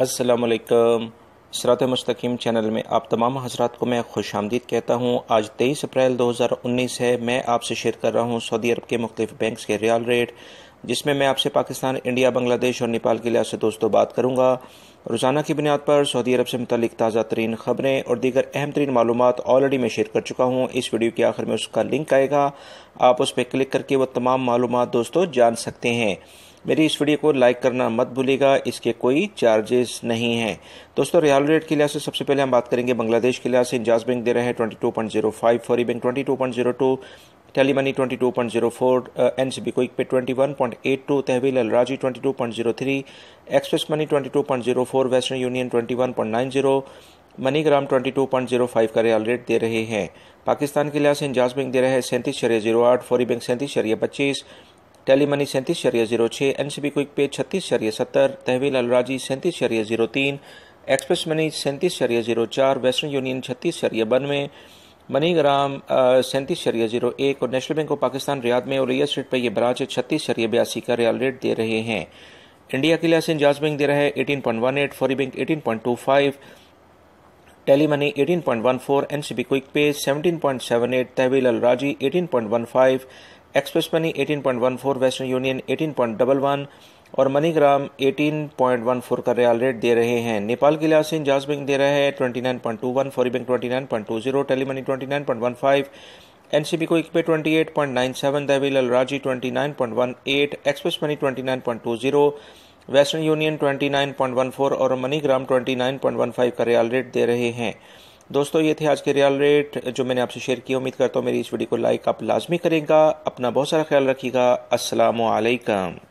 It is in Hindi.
असलकम सरात मस्तकीम चैनल में आप तमाम हजरात को मैं खुश आमदीद कहता हूँ आज तेईस अप्रैल 2019 है मैं आपसे शेयर कर रहा हूँ सऊदी अरब के मुख्तफ बैंक के रियाल रेट जिसमें मैं आपसे पाकिस्तान इंडिया बांग्लादेश और नेपाल के लिहाज से दोस्तों बात करूँगा रोज़ाना की बुनियाद पर सऊदी अरब से मतलब ताज़ा तरीन ख़बरें और दीगर अहम तरीन मालूम ऑलरेडी मैं शेयर कर चुका हूँ इस वीडियो के आखिर में उसका लिंक आएगा आप उस पर क्लिक करके वह तमाम मालूम दोस्तों जान सकते हैं मेरी इस वीडियो को लाइक करना मत भूलिएगा इसके कोई चार्जेस नहीं हैं दोस्तों रियल रेट के लिहाज से सबसे पहले हम बात करेंगे बांग्लादेश के लिहाज से इंजाज बैंक दे रहे हैं twenty two point zero five Fawri bank twenty two point zero two Tele Money twenty two point zero four N C B Quick Pay twenty one point eight two Tahweel Al Rajhi twenty two point zero three Express Money twenty two point zero four Western Union twenty one point nine zero MoneyGram five का रियल रेट दे रहे हैं पाकिस्तान के लिहाज से इंजाज बैंक दे रहे हैं सैंतीस शरिया जीरो आठ फोरी बैंक सैंतीस शरिया पच्चीस टैली मनी सैंतीस शरीय जीरो छः N C B Quick Pay छत्तीस शरीय सत्तर तहवील अलराजी सैंतीस शरीय जीरो तीन एक्सप्रेस मनी सैंतीस शरीय जीरो चार वेस्टर्न यूनियन छत्तीस शरीय बनवे मनीग्राम सैंतीस शरीय जीरो एक और National Bank of Pakistan Riyadh में और रियल स्टेट पर यह ब्रांच छत्तीस शरीय बयासी का रियाल रेट दे रहे हैं इंडिया के लिए जाज बैंक दे रहा है eighteen point one eight Fawri bank eighteen point two five Tele Money eighteen point one four N C B Quick Pay seventeen point seven eight Tahweel Al Rajhi eighteen point one five Express Money eighteen point one four Western Union eighteen point double one और मनीग्राम 18.14 का रियाल रेट दे रहे हैं नेपाल के लिहाज से इंजाज बैंक दे रहा है 29.21 Fawri bank 29.20 Tele Money 29.15 NCB को नाइन 28.97 दबिल Al Rajhi 29.18 express money 29.20 western union 29.14 और मनीग्राम 29.15 का रियाल रेट दे रहे हैं दोस्तों ये थे आज के रियल रेट जो मैंने आपसे शेयर किया उम्मीद करता हूँ मेरी इस वीडियो को लाइक आप लाजमी करेगा अपना बहुत सारा ख्याल रखिएगा असलकम